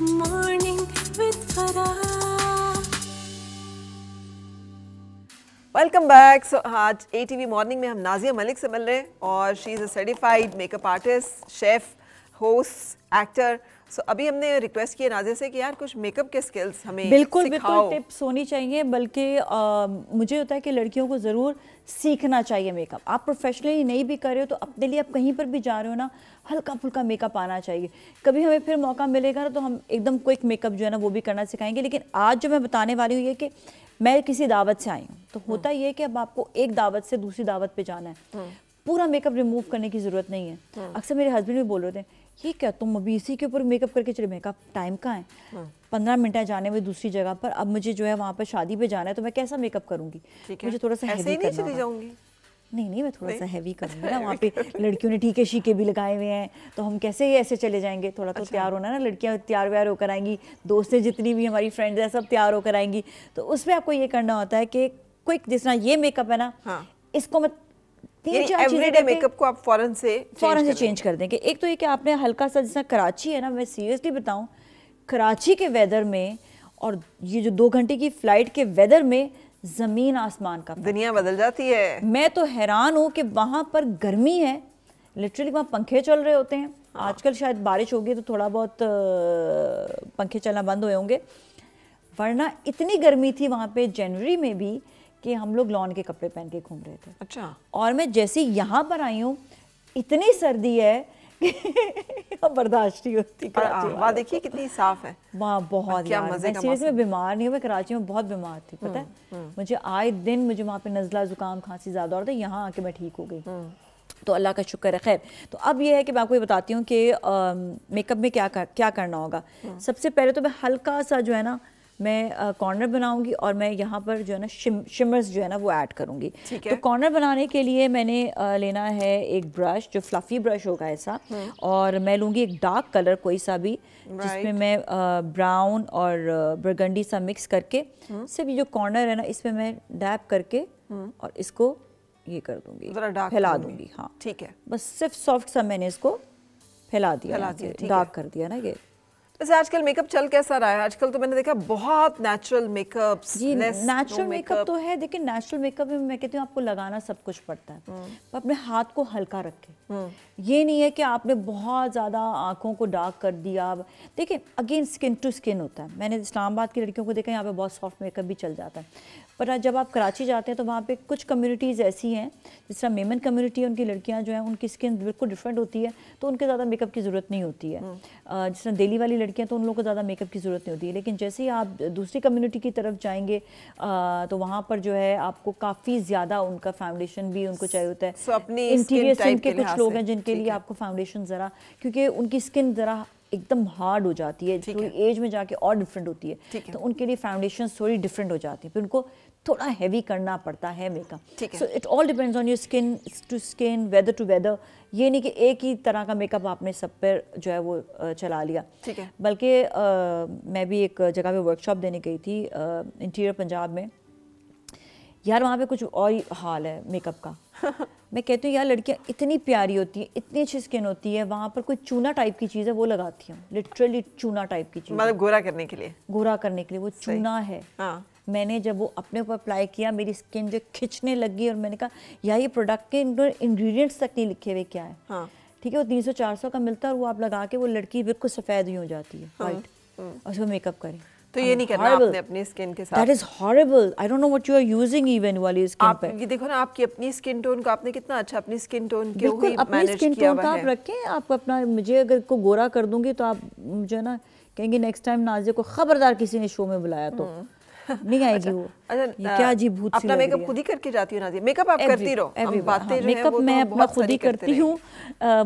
morning with Farah. Welcome back so आज A T V morning में हम नाजिया मलिक से मिल रहे हैं और she is a certified makeup artist chef host actor so अभी हमने रिक्वेस्ट किया नाजिया से कि यार कुछ मेकअप के स्किल्स हमें बिल्कुल बिल्कुल टिप्स होनी चाहिए बल्कि मुझे होता है कि लड़कियों को ज़रूर सीखना चाहिए मेकअप आप प्रोफेशनली नहीं भी कर रहे हो तो अपने लिए आप कहीं पर भी जा रहे हो ना हल्का फुल्का मेकअप आना चाहिए कभी हमें फिर मौका मिलेगा ना तो हम एकदम क्विक मेकअप जो है ना वो भी करना सिखाएंगे लेकिन आज जो मैं बताने वाली हूँ ये कि मैं किसी दावत से आई हूँ तो हम्म। होता ये कि अब आपको एक दावत से दूसरी दावत पर जाना है हम्म। पूरा मेकअप रिमूव करने की ज़रूरत नहीं है हम्म। अक्सर मेरे हस्बैंड भी बोल रहे थे ये क्या तुम अभी इसी के ऊपर मेकअप करके चले मेकअप टाइम का है हाँ। पंद्रह मिनट है जाने में दूसरी जगह पर अब मुझे जो है वहाँ पर शादी पे जाना है तो मैं कैसा मेकअप करूंगी मुझे थोड़ा सा हैवी नहीं चली नहीं नहीं मैं थोड़ा सा हैवी करूँगी ना वहाँ पे लड़कियों ने ठीके शीके भी लगाए हुए हैं तो हम कैसे ऐसे चले जाएंगे थोड़ा तो अच्छा। तैयार होना ना लड़कियाँ तैयार व्यार होकर आएंगी दोस्तें जितनी भी हमारी फ्रेंड्स हैं सब तैयार होकर आएंगी तो उसमें आपको ये करना होता है कि क्विक जिस तरह ये मेकअप है ना हाँ। इसको मैं एवरीडे मेकअप को आप फॉरन से फॉरन से चेंज कर देंगे एक तो ये कि आपने हल्का सा जैसा कराची है ना मैं सीरियसली बताऊं कराची के वेदर में और ये जो दो घंटे की फ्लाइट के वेदर में ज़मीन आसमान का दुनिया बदल जाती है मैं तो हैरान हूँ कि वहाँ पर गर्मी है लिटरली वहाँ पंखे चल रहे होते हैं हाँ। आजकल शायद बारिश होगी तो थोड़ा बहुत पंखे चलना बंद हुए होंगे वरना इतनी गर्मी थी वहाँ पे जनवरी में भी कि हम लोग लॉन के कपड़े पहन के घूम रहे थे अच्छा और मैं जैसे यहाँ पर आई हूँ इतनी सर्दी है बर्दाश्त नहीं होती वहाँ देखिए कितनी साफ है वहाँ बहुत क्या मजे मैं सीरियस में बीमार नहीं हूँ मैं कराची में बहुत बीमार थी पता है हम्म, हम्म। मुझे आए दिन मुझे वहाँ पे नज़ला जुकाम खांसी ज़्यादा और था यहाँ आके मैं ठीक हो गई हम्म। तो अल्लाह का शुक्र है खैर तो अब ये है कि मैं आपको ये बताती हूँ कि मेकअप में क्या क्या करना होगा सबसे पहले तो मैं हल्का सा जो है ना मैं कॉर्नर बनाऊंगी और मैं यहाँ पर जो है ना शिम शिमर्स जो है ना वो ऐड करूँगी तो कॉर्नर बनाने के लिए मैंने लेना है एक ब्रश जो फ्लफ़ी ब्रश होगा ऐसा हम्म। और मैं लूँगी एक डार्क कलर कोई सा भी जिसमें मैं ब्राउन और बरगंडी सा मिक्स करके हम्म। सिर्फ जो कॉर्नर है ना इसमें मैं डैप करके हम्म। और इसको ये कर दूंगी फैला दूंगी हाँ ठीक है बस सिर्फ सॉफ्ट सा मैंने इसको फैला दिया डार्क कर दिया ना ये वैसे आजकल मेकअप चल कैसा रहा है आजकल तो मैंने देखा बहुत नेचुरल मेकअप जी नेचुरल मेकअप तो है देखिए नेचुरल मेकअप में मैं कहती हूँ आपको लगाना सब कुछ पड़ता है पर हम्म। तो अपने हाथ को हल्का रखें हम्म। ये नहीं है कि आपने बहुत ज़्यादा आँखों को डार्क कर दिया देखिए अगेन स्किन टू स्किन होता है मैंने इस्लामाबाद की लड़कियों को देखा यहाँ पर बहुत सॉफ्ट मेकअप भी चल जाता है पर जब आप कराची जाते हैं तो वहाँ पे कुछ कम्युनिटीज़ ऐसी हैं जिस तरह मेमन कम्युनिटी है उनकी लड़कियाँ जो हैं उनकी स्किन बिल्कुल डिफरेंट होती है तो उनके ज़्यादा मेकअप की ज़रूरत नहीं होती है हम्म। जिस तरह दिल्ली वाली लड़कियाँ तो उन लोगों को ज़्यादा मेकअप की ज़रूरत नहीं होती है लेकिन जैसे ही आप दूसरी कम्युनिटी की तरफ जाएंगे तो वहाँ पर जो है आपको काफ़ी ज़्यादा उनका फाउंडेशन भी उनको चाहिए होता है इंटीरियर स्किन के कुछ लोग हैं जिनके लिए आपको फाउंडेशन ज़रा क्योंकि उनकी स्किन ज़रा एकदम हार्ड हो जाती है थोड़ी तो एज में जाके और डिफरेंट होती है तो उनके लिए फाउंडेशन थोड़ी डिफरेंट हो जाती है फिर उनको थोड़ा हैवी करना पड़ता है makeup so it all depends on your skin to skin weather to weather ये नहीं कि एक ही तरह का मेकअप आपने सब पर जो है वो चला लिया बल्कि मैं भी एक जगह पे वर्कशॉप देने गई थी इंटीरियर पंजाब में यार वहाँ पे कुछ और ही हाल है मेकअप का मैं कहती हूँ यार लड़कियाँ इतनी प्यारी होती हैं इतनी अच्छी स्किन होती है वहाँ पर कोई चूना टाइप की चीज़ है वो लगाती हूँ लिटरली चूना टाइप की चीज़ मतलब गोरा करने के लिए गोरा करने के लिए वो चूना है हाँ। मैंने जब वो अपने ऊपर अप्लाई किया मेरी स्किन जो खिंचने लगी और मैंने कहा यार ये प्रोडक्ट के इंग्रेडिएंट्स तक नहीं लिखे हुए क्या है हाँ। ठीक है वो तीन सौ चार सौ का मिलता है और वो आप लगा के वो लड़की बिल्कुल सफ़ेद ही हो जाती है वाइट हाँ। हम्म। और उसको मेकअप करें तो ये नहीं करना आपने अपनी स्किन के साथ that is horrible I don't know what you are using even वाली स्किन आप, पे ये देखो ना आपकी अपनी स्किन टोन को आपने कितना अच्छा अपनी स्किन टोन के ही मैनेज किया स्किन टोन का आप रखें आप अपना मुझे अगर को गोरा कर दूंगी तो आप मुझे ना कहेंगे नेक्स्ट टाइम नाजिया को खबरदार किसी ने शो में बुलाया तो हम्म। नहीं आएगी अच्छा, वो अच्छा, क्या अजीब भूत सी अपना मेकअप खुद ही करके जाती हूं नाजिया मेकअप आप करती रहो हम बातें हाँ, मेकअप तो मैं अपना खुद ही करती हूं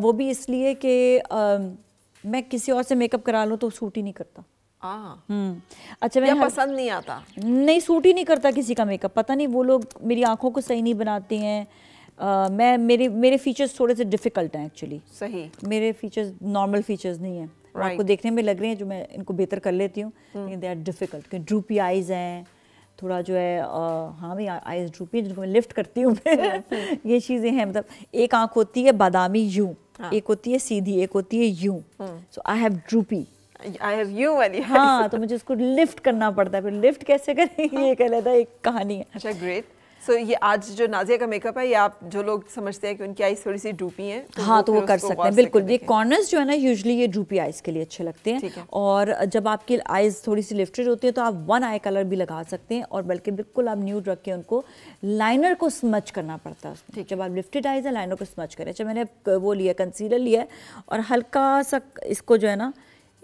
वो भी इसलिए कि मैं किसी और से मेकअप करा लूं तो सूट ही नहीं करता हाँ। हम्म। अच्छा मैं पसंद नहीं आता नहीं सूट ही नहीं करता किसी का मेकअप पता नहीं वो लोग मेरी आंखों को सही नहीं बनाते हैं मैं मेरे मेरे फीचर्स थोड़े से डिफिकल्ट हैं एक्चुअली सही मेरे फीचर्स नॉर्मल फीचर्स नहीं है right. आपको देखने में लग रहे हैं जो मैं इनको बेहतर कर लेती हूँ हम्म। लेकिन दे आर डिफिकल्ट क्योंकि ड्रूपी आइज़ हैं थोड़ा जो है हाँ भाई आइज़ ड्रूपी हैं जिनको मैं लिफ्ट करती हूँ ये चीज़ें हैं मतलब एक आंख होती है बादामी यूँ हाँ. एक होती है सीधी एक होती है यूँ so I have droopy eye I have you हाँ तो मुझे उसको लिफ्ट करना पड़ता है फिर लिफ्ट कैसे ये एक कहानी है अच्छा ग्रेट सो ये आज जो नाजिया का मेकअप है ये आप जो लोग समझते हैं कि उनकी आईज थोड़ी सी हैं तो हाँ तो वो कर सकते हैं बिल्कुल ये कॉर्नर्स जो है ना यूजली ये आईज के लिए अच्छे लगते हैं और जब आपकी आईज थोड़ी सी लिफ्टेड होती है तो आप वन आई कलर भी लगा सकते हैं और बल्कि बिल्कुल आप न्यूड रख के उनको लाइनर को स्मच करना पड़ता है जब आप लिफ्टेड आइज है लाइनर को स्मच करें अच्छा मैंने वो लिया कंसीलर लिया और हल्का सा इसको जो है ना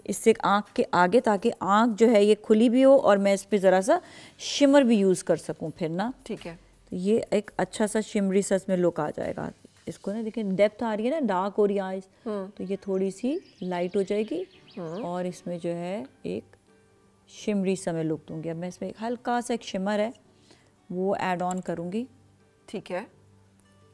इससे आँख के आगे ताकि आँख जो है ये खुली भी हो और मैं इस पर ज़रा सा शिमर भी यूज़ कर सकूँ फिर ना ठीक है तो ये एक अच्छा सा शिमरी सा इसमें लुक आ जाएगा इसको ना देखिए डेप्थ आ रही है ना डार्क हो रही है आइज हम्म। तो ये थोड़ी सी लाइट हो जाएगी हम्म। और इसमें जो है एक शिमरी सा मैं लुक दूँगी अब मैं इसमें एक हल्का सा एक शिमर है वो एड ऑन करूँगी ठीक है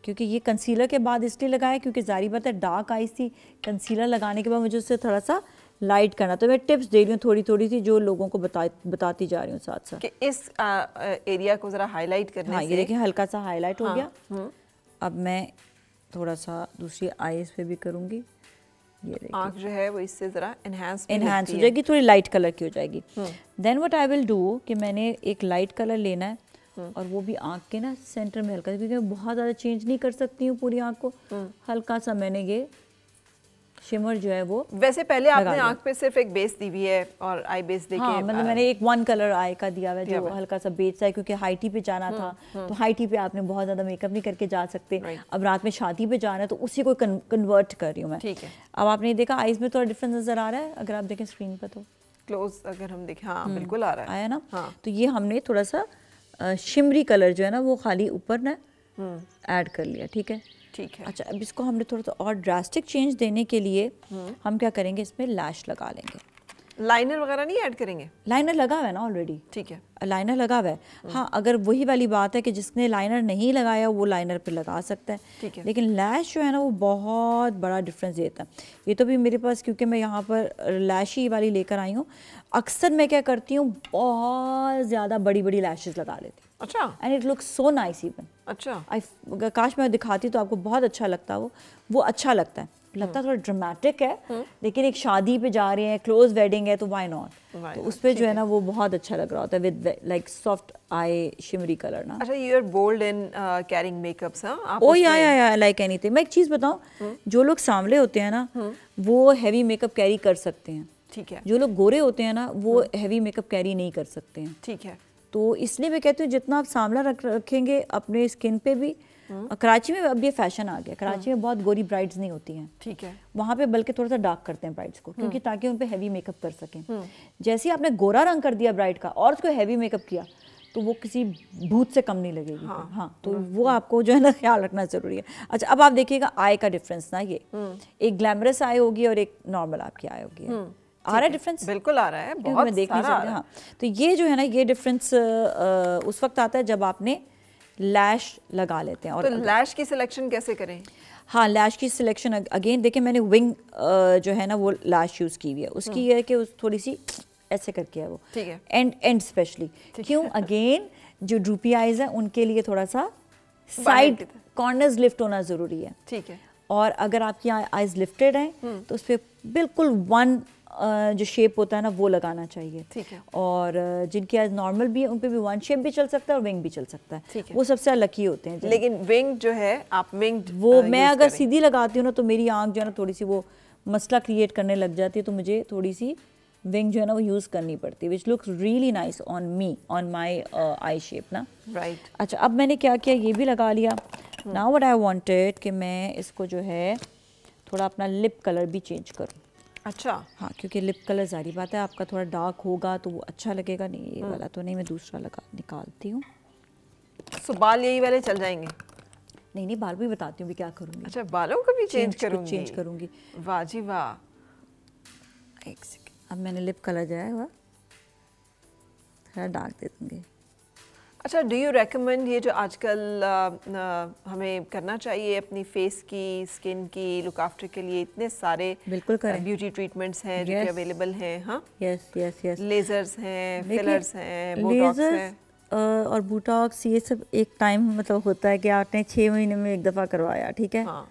क्योंकि ये कंसीलर के बाद इसलिए लगाया क्योंकि जारी बात है डार्क आइज थी कंसीलर लगाने के बाद मुझे उससे थोड़ा सा लाइट करना तो मैं टिप्स दे रही हूँ थोड़ी थोड़ी सी जो लोगों को बता बताती जा रही हूँ साथ साथ कि इस आ, एरिया को ज़रा हाईलाइट करना हाँ, ये देखिए हल्का सा हाईलाइट हाँ, हो गया हम्म। अब मैं थोड़ा सा दूसरी आईज पे भी करूँगी आँख जो है वो इससे ज़रा इन्हांस इन्हांस हो जाएगी थोड़ी लाइट कलर की हो जाएगी then what I will do कि मैंने एक लाइट कलर लेना है हम्म। और वो भी आँख के ना सेंटर में हल्का क्योंकि मैं बहुत ज़्यादा चेंज नहीं कर सकती हूँ पूरी आँख को हम्म। हल्का सा मैंने ये शिमर जो है वो वैसे पहले आपने आंख पे सिर्फ एक बेस दी हुई है और आई बेस देके हाँ, मतलब हाँ। मैंने एक वन कलर आई का दिया हुआ है जो हल्का सा बेस है क्योंकि हाईटी पे जाना हम्म, था हम्म। तो हाईटी पे आपने बहुत ज़्यादा मेकअप नहीं करके जा सकते अब रात में शादी पे जाना है तो उसी को कन्वर्ट कर रही हूँ मैं ठीक है अब आपने देखा आईज में थोड़ा डिफरेंस नज़र आ रहा है अगर आप देखें स्क्रीन पर तो क्लोज अगर हम देखें हाँ हम्म। बिल्कुल आ रहा है आया ना हाँ तो ये हमने थोड़ा सा शिमरी कलर जो है ना वो खाली ऊपर ना ऐड कर लिया ठीक है ठीक है अच्छा अब इसको हमने थोड़ा सा और ड्रास्टिक चेंज देने के लिए हम्म। हम क्या करेंगे इसमें लैश लगा लेंगे लाइनर वगैरह नहीं ऐड करेंगे लाइनर लगा हुआ है ना ऑलरेडी ठीक है लाइनर uh, लगा हुआ है हाँ अगर वही वाली बात है कि जिसने लाइनर नहीं लगाया वो लाइनर पे लगा सकता है ठीक है लेकिन लैश जो है ना वो बहुत बड़ा डिफरेंस देता है ये तो भी मेरे पास क्योंकि मैं यहाँ पर लैश uh, ही वाली लेकर आई हूँ अक्सर मैं क्या करती हूँ बहुत ज़्यादा बड़ी बड़ी लैशेज लगा लेती हूँ अच्छा and it looks so nice even अच्छा आई काश मैं दिखाती तो आपको बहुत अच्छा लगता वो वो अच्छा लगता है लगता हम्म। थोड़ा ड्रामेटिक है हम्म। लेकिन एक शादी पे जा रहे हैं क्लोज वेडिंग है तो वाई नॉट तो उस पर जो है ना वो बहुत अच्छा लग रहा होता है with like soft eye shimmery colour ना अच्छा you are bold in carrying makeups oh yeah yeah या लाइक एनीथिंग मैं एक चीज बताऊं हम्म। जो लोग सांवले होते हैं ना वो हैवी मेकअप कैरी कर सकते हैं ठीक है जो लोग गोरे होते हैं ना वो हैवी मेकअप कैरी नहीं कर सकते हैं ठीक है तो इसलिए मैं कहती हूँ जितना आप सांवला रख रखेंगे अपने स्किन पे भी हम्म। और कराची में अब ये फैशन आ गया कराची हम्म। में बहुत गोरी ब्राइड्स नहीं होती हैं ठीक है वहाँ पे बल्कि थोड़ा सा डार्क करते हैं ब्राइड्स को क्योंकि हम्म। ताकि उन पर हैवी मेकअप कर सकें जैसे ही आपने गोरा रंग कर दिया ब्राइड का और उसको हैवी मेकअप किया तो वो किसी भूत से कम नहीं लगेगी हाँ, हाँ तो वो आपको जो है ना ख्याल रखना ज़रूरी है अच्छा अब आप देखिएगा आय का डिफरेंस ना ये एक ग्लैमरस आय होगी और एक नॉर्मल आपकी आय होगी आ रहा है डिफरेंस बिल्कुल आ रहा है बहुत मैं देख नहीं सकते हाँ तो ये जो है ना ये डिफरेंस उस वक्त आता है जब आपने लैश लगा लेते हैं और तो लैश की सिलेक्शन कैसे करें हाँ लैश की सिलेक्शन अगेन देखिए मैंने विंग जो है ना वो लैश यूज़ की हुई है उसकी हम्म। ये है कि उस थोड़ी सी ऐसे करके है वो ठीक है एंड एंड स्पेशली क्यों अगेन जो ड्रूपी आइज है उनके लिए थोड़ा सा साइड कॉर्नर्स लिफ्ट होना ज़रूरी है ठीक है और अगर आपकी आइज लिफ्टेड हैं हम्म। तो उस पर बिल्कुल वन जो शेप होता है ना वो लगाना चाहिए ठीक है और जिनकी आज नॉर्मल भी है उन पर भी वन शेप भी चल सकता है और विंग भी चल सकता है वो सबसे लकी होते हैं लेकिन विंग जो है आप विंग वो मैं अगर सीधी लगाती हूँ ना तो मेरी आँख जो है ना थोड़ी सी वो मसला क्रिएट करने लग जाती है तो मुझे थोड़ी सी विंग जो है ना वो यूज़ करनी पड़ती है which looks really nice on me on my eye shape ना राइट right. अच्छा अब मैंने क्या किया ये भी लगा लिया नाउ वट आई वॉन्टेड कि मैं इसको जो है थोड़ा अपना लिप कलर भी चेंज करूँ अच्छा हाँ क्योंकि लिप कलर जारी बात है आपका थोड़ा डार्क होगा तो वो अच्छा लगेगा नहीं ये हम्म। वाला तो नहीं मैं दूसरा लगा निकालती हूँ सो तो बाल यही वाले चल जाएंगे नहीं नहीं बाल भी बताती हूँ भी क्या करूँगी अच्छा बालों को भी चेंज करूँगी चेंज करूँगी वाह जी वाह एक सेकेंड अब मैंने लिप कलर गया है वह थोड़ा डार्क दे दूँगी अच्छा डू यू रेकमेंड ये जो आजकल आ, आ, हमें करना चाहिए अपनी फेस की स्किन की लुक आफ्टर के लिए इतने सारे बिल्कुल करें ब्यूटी ट्रीटमेंट्स हैं yes. जो कि अवेलेबल हैं हाँ यस यस यस लेजर्स हैं फिलर्स हैं बोटॉक्स हैं और बोटॉक्स ये सब एक टाइम मतलब होता है कि आपने छः महीने में एक दफ़ा करवाया ठीक है हाँ।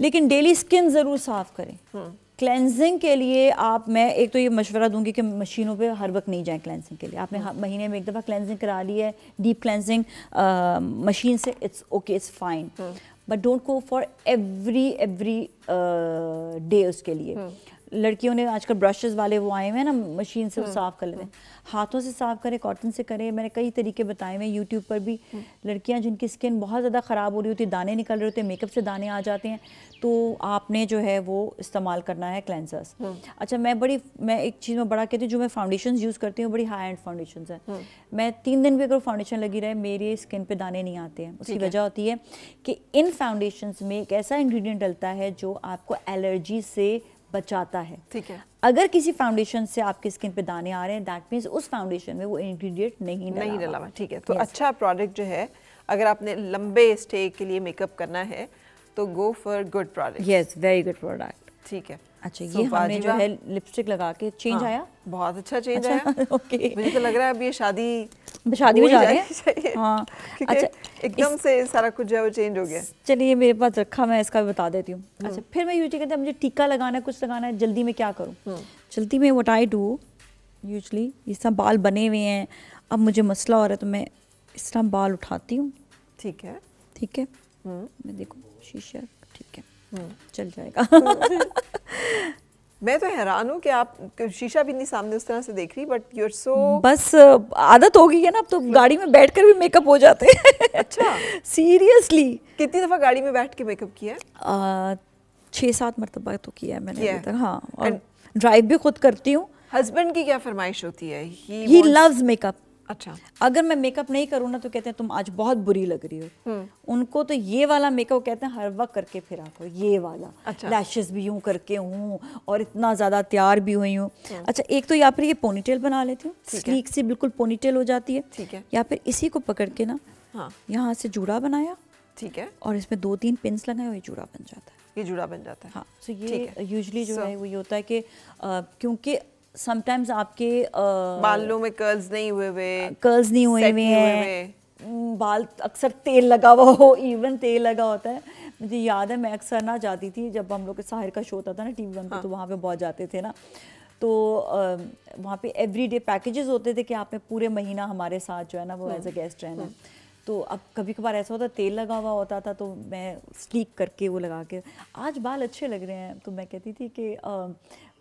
लेकिन डेली स्किन ज़रूर साफ करें हम्म। क्लेंजिंग के लिए आप मैं एक तो ये मशवरा दूंगी कि मशीनों पे हर वक्त नहीं जाएं क्लेंजिंग के लिए आपने हाँ, महीने में एक दफ़ा क्लेंजिंग करा ली है डीप क्लेंजिंग मशीन से it's okay it's fine but don't go for every every day उसके लिए हम्म। लड़कियों ने आजकल ब्रशेस वाले वो आए हुए हैं ना मशीन से वो हम्म, साफ़ कर लेते हम्म। हाथों से साफ़ करें कॉटन से करें मैंने कई तरीके बताए हुए यूट्यूब पर भी हम्म। लड़कियां जिनकी स्किन बहुत ज़्यादा ख़राब हो रही होती है दाने निकल रहे होते हैं मेकअप से दाने आ जाते हैं तो आपने जो है वो इस्तेमाल करना है क्लेंजर्स अच्छा मैं बड़ी मैं एक चीज़ में बड़ा कहती हूँ जो मैं फाउंडेशन यूज़ करती हूँ बड़ी हाई एंड फाउंडेशन है मैं तीन दिन भी अगर फाउंडेशन लगी रहे मेरे स्किन पर दाने नहीं आते हैं उसकी वजह होती है कि इन फाउंडेशन में एक ऐसा इन्ग्रीडियंट डलता है जो आपको एलर्जी से बचाता है ठीक है अगर किसी फाउंडेशन से आपकी स्किन पे दाने आ रहे हैं दैट मीन्स उस फाउंडेशन में वो इंग्रेडिएंट नहीं नहीं डला हुआ ठीक है तो yes. अच्छा प्रोडक्ट जो है अगर आपने लंबे स्टे के लिए मेकअप करना है तो go for good product yes very good product ठीक है अच्छा ये हमने जो है लिपस्टिक लगा के चेंज हाँ, आया बहुत अच्छा चेंज अच्छा, आया ओके मुझे तो लग रहा है अब ये शादी शादी में जा रहे हैं हाँ अच्छा एकदम से सारा कुछ जो है वो चेंज हो गया चलिए मेरे पास रखा मैं इसका भी बता देती हूँ हम्म। अच्छा फिर मैं यूजली कहते हैं मुझे टीका लगाना है कुछ लगाना है जल्दी में क्या करूँ हम्म। जल्दी में वट आई डू यूजली इस तरह बाल बने हुए हैं अब मुझे मसला हो रहा है तो मैं इस तरह बाल उठाती हूँ ठीक है ठीक है हम्म। मैं देखो शीशा ठीक है हम्म, चल जाएगा मैं तो हैरान हूँ कि आप शीशा भी नहीं सामने उस तरह से देख रही बट यूर सो बस आदत हो गई है ना अब तो गाड़ी में बैठकर भी मेकअप हो जाते हैं अच्छा सीरियसली कितनी दफ़ा गाड़ी में बैठ के मेकअप किया है छः सात मरतबा तो किया है मैंने yeah. तक हाँ और ड्राइव भी खुद करती हूँ हस्बैंड की क्या फरमाइश होती है ही लव्स मेकअप अच्छा अगर मैं मेकअप नहीं करूँ ना तो कहते हैं तुम आज बहुत बुरी लग रही हो हम्म। उनको तो ये वाला मेकअप कहते हैं हर वक्त करके फिरा करो ये वाला अच्छा लैशेस भी यूँ करके हूँ और इतना ज़्यादा तैयार भी हुई हूँ हम्म। अच्छा एक तो या फिर ये पोनीटेल बना लेती हूँ स्लीक सी बिल्कुल पोनीटेल हो जाती है ठीक है या फिर इसी को पकड़ के ना हाँ यहाँ से जूड़ा बनाया ठीक है और इसमें दो तीन पिंस लगाए और जूड़ा बन जाता है ये जुड़ा बन जाता है हाँ सो ये यूजली जो है वो ये होता है कि क्योंकि समटाइम्स आपके आ, बालों में कर्ल्स नहीं हुए हुए कर्ल्स नहीं हुए हुए हैं बाल अक्सर तेल लगा हुआ हो इवन तेल लगा होता है मुझे याद है मैं अक्सर ना जाती थी जब हम लोग के साहिर का शो होता था ना टी वी वन पर तो वहाँ पे बहुत जाते थे ना तो वहाँ पे एवरी डे पैकेजेस होते थे कि आपने पूरे महीना हमारे साथ जो है ना वो एज अ गेस्ट रहना हाँ। तो अब कभी कभार ऐसा होता तेल लगा हुआ होता था तो मैं स्लीक करके वो लगा के आज बाल अच्छे लग रहे हैं तो मैं कहती थी कि आ,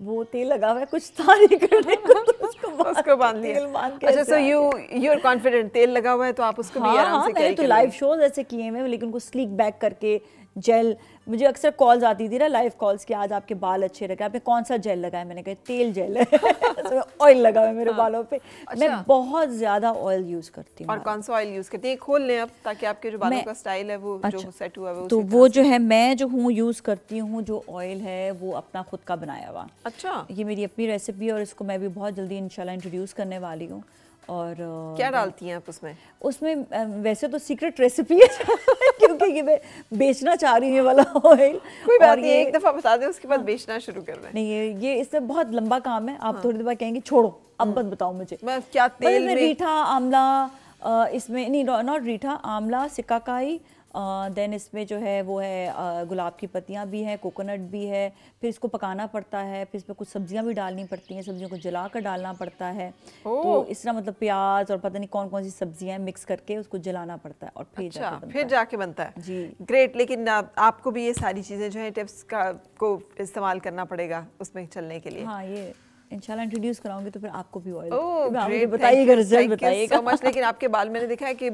वो तेल लगा हुआ है कुछ था नहीं करने को तो उसको बांध लिया अच्छा so you you are confident तेल लगा हुआ है तो आप उसको हाँ, भी आराम हाँ, से मैंने तो लाइव शोज ऐसे किए हुए लेकिन उनको स्लीक बैक करके जेल मुझे अक्सर कॉल्स आती थी ना लाइव कॉल्स की आज आपके बाल अच्छे लगे आपने कौन सा जेल लगाया मैंने कहा तेल जेल है ऑयल लगा है मेरे हाँ। बालों पे अच्छा। मैं बहुत ज़्यादा ऑयल यूज़ करती हूँ और कौन सा ऑयल यूज़ करती है खोल लें अब ताकि आपके जो बालों का स्टाइल है वो अच्छा, जो सेट हुआ है तो वो जो है मैं जो हूँ यूज़ करती हूँ जो ऑयल है वो अपना खुद का बनाया हुआ अच्छा ये मेरी अपनी रेसिपी है और इसको मैं भी बहुत जल्दी इनशाला इंट्रोड्यूस करने वाली हूँ और क्या डालती हैं आप उसमें उसमें वैसे तो सीक्रेट रेसिपी है क्योंकि ये मैं बेचना चाह रही हूँ वाला ऑयल कोई बात नहीं एक दफ़ा बता दें उसके बाद हाँ, बेचना शुरू कर रहे हैं नहीं ये ये इससे बहुत लंबा काम है आप हाँ, थोड़ी देर बाद कहेंगे छोड़ो अब बस हम्म। बताओ मुझे मैं क्या मतलब तेल में रीठा आमला इसमें नहीं नॉट रीठा आमला सिक्काकाई देन इसमें जो है वो है गुलाब की पत्तियाँ भी हैं कोकोनट भी है फिर इसको पकाना पड़ता है फिर इसमें कुछ सब्जियाँ भी डालनी पड़ती हैं सब्जियों को जला कर डालना पड़ता है तो इस तरह मतलब प्याज और पता नहीं कौन कौन सी सब्जियाँ मिक्स करके उसको जलाना पड़ता है और फिर अच्छा, जाके फिर जाके बनता है जी ग्रेट लेकिन आपको भी ये सारी चीज़ें जो है टिप्स का को इस्तेमाल करना पड़ेगा उसमें चलने के लिए हाँ ये इंशाल्लाह इंट्रोड्यूस कराऊंगी तो फिर आपको भी ऑयल बताइएगा मच लेकिन आपके बाल मैंने देखा है कि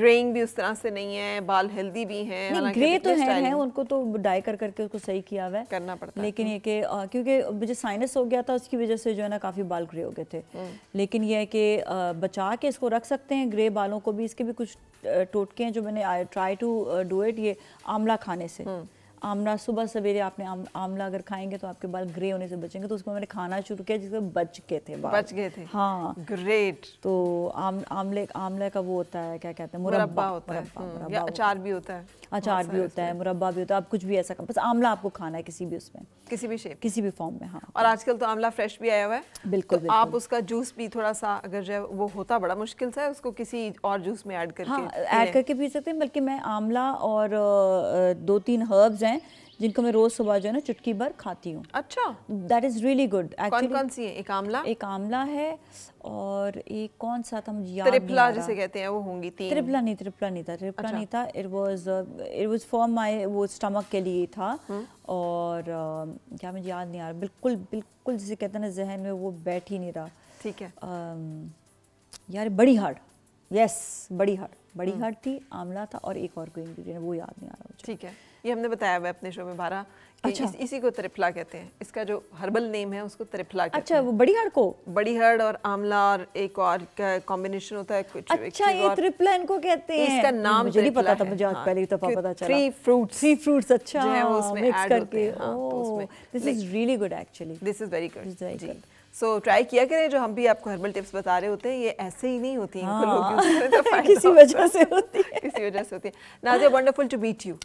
ग्रेइंग भी उस तरह से नहीं है बाल हेल्दी भी हैं ग्रे तो है, है उनको तो डाई कर करके उसको सही किया हुआ है करना पड़ता लेकिन ये कि क्योंकि मुझे साइनस हो गया था उसकी वजह से जो है ना काफ़ी बाल ग्रे हो गए थे हम्म। लेकिन यह है कि बचा के इसको रख सकते हैं ग्रे बालों को भी इसके भी कुछ टोटके हैं जो मैंने ट्राई टू डू इट ये आंवला खाने से हम्म। आमला सुबह सवेरे आपने आमला अगर खाएंगे तो आपके बाल ग्रे होने से बचेंगे तो उसको मैंने खाना शुरू किया जिसमें बच गए थे बाल बच गए थे हाँ ग्रेट तो आम आमले आमले का वो होता है क्या कहते हैं मुरब्बा होता है हम्म, अचार भी होता है अचार भी होता है मुरब्बा भी होता है आप कुछ भी ऐसा बस आमला आपको खाना है किसी भी उसमें किसी भी शेप किसी भी फॉर्म में हाँ और आजकल तो आमला फ्रेश भी आया हुआ है बिल्कुल तो आप उसका जूस भी थोड़ा सा अगर जो है वो होता बड़ा मुश्किल सा है उसको किसी और जूस में ऐड करके ऐड हाँ, करके पी सकते हैं बल्कि मैं आमला और दो तीन हर्ब्स हैं हैं जिनको मैं रोज सुबह जो है ना चुटकी भर खाती हूँ अच्छा दैट इज रियली गुड कौन कौन सी है एक आमला एक आमला है और एक कौन सा था मुझे त्रिपला जिसे कहते हैं वो होंगी तीन त्रिपला नहीं त्रिपला नहीं था त्रिपला अच्छा। नहीं था it was it was for my वो स्टमक के लिए था हुँ? हम्म। और uh, क्या मुझे याद नहीं आ रहा बिल्कुल बिल्कुल जिसे कहते हैं ना जहन में वो बैठ ही नहीं रहा ठीक है um, यार बड़ी हार्ड यस बड़ी हार्ड बड़ी हार्ड हम्म। थी आमला था और एक और कोई इंग्रीडियंट वो याद नहीं आ रहा मुझे ठीक है ये हमने बताया हुआ अपने शो में बारह अच्छा इस, इसी को त्रिफला कहते हैं इसका जो हर्बल नेम है उसको त्रिफला कहते अच्छा हैं। वो बड़ी हड़ को बड़ी हड़ और आमला और एक और कॉम्बिनेशन होता है कुछ अच्छा ये त्रिफला इनको कहते हैं इसका नाम मुझे नहीं पता था मुझे आज पहली दफा तो पता चला थ्री फ्रूट्स थ्री फ्रूट्स अच्छा जो है वो उसमें ऐड करके this is really good actually this is very good जी सो so, ट्राई किया करें जो हम भी आपको हर्बल टिप्स बता रहे होते हैं ये ऐसे ही नहीं होती हाँ। लोग तो किसी वजह से होती है किसी वजह से होती है Nazia wonderful to meet you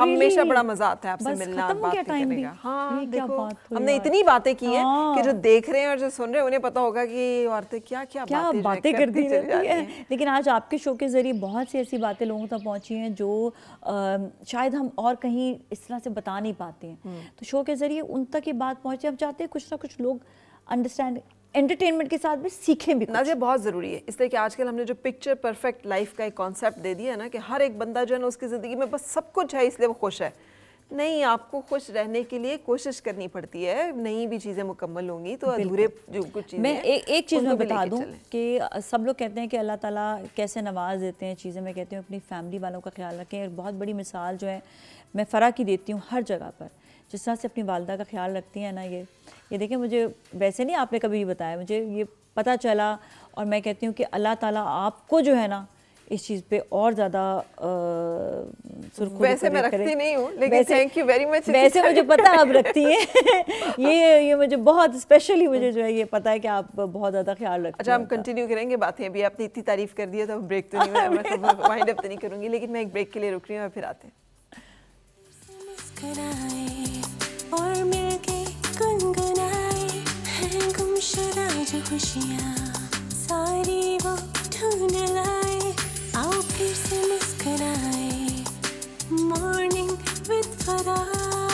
हमेशा बड़ा मजा आता है आपसे मिलना बात करने का हाँ देखो हमने इतनी बातें की हैं हाँ। कि जो देख रहे हैं और जो सुन रहे हैं उन्हें पता होगा कि औरतें क्या क्या बातें करती रहती है लेकिन आज आपके शो के जरिए बहुत सी ऐसी बातें लोगों तक पहुंची हैं जो शायद हम और कहीं इस तरह से बता नहीं पाते हैं हम्म। तो शो के जरिए उन तक ये बात पहुंचे अब चाहते हैं कुछ ना कुछ लोग अंडरस्टैंड एंटरटेनमेंट के साथ भी सीखें भी नाजिया बहुत ज़रूरी है इसलिए कि आजकल हमने जो पिक्चर परफेक्ट लाइफ का एक कॉन्सेप्ट दे दिया है ना कि हर एक बंदा जो है ना उसकी ज़िंदगी में बस सब कुछ है इसलिए वो खुश है नहीं आपको खुश रहने के लिए कोशिश करनी पड़ती है नहीं भी चीज़ें मुकम्मल होंगी तो अधूरे जो कुछ चीज़ें मैं ए, एक चीज़ में बता दूं कि सब लोग कहते हैं कि अल्लाह ताला कैसे नवाज देते हैं चीज़ें मैं कहती हूँ अपनी फैमिली वालों का ख्याल रखें और बहुत बड़ी मिसाल जो है मैं फ़रा की देती हूँ हर जगह पर जिस तरह से अपनी वालदा का ख्याल रखती हैं ना ये ये देखें मुझे वैसे नहीं आपने कभी बताया मुझे ये पता चला और मैं कहती हूँ कि अल्लाह ताला आपको जो है ना इस चीज़ पे और ज़्यादा वैसे मैं रखती नहीं हूँ लेकिन थैंक यू वेरी मच वैसे मुझे पता आप रखती हैं ये ये मुझे बहुत स्पेशली मुझे जो है ये पता है कि आप बहुत ज़्यादा ख्याल रखते अच्छा हम कंटिन्यू करेंगे बातें अभी आपने इतनी तारीफ कर दी है तो ब्रेक तो नहीं माइंड अप तो नहीं करूँगी लेकिन मैं एक ब्रेक के लिए रुक रही हूँ फिर आते हैं और मिलके गुनगुनाए हैं गुमशुदा जो खुशियाँ सारी वो ढूंढ लाए आओ फिर से मुस्कुराए मॉर्निंग विद फराए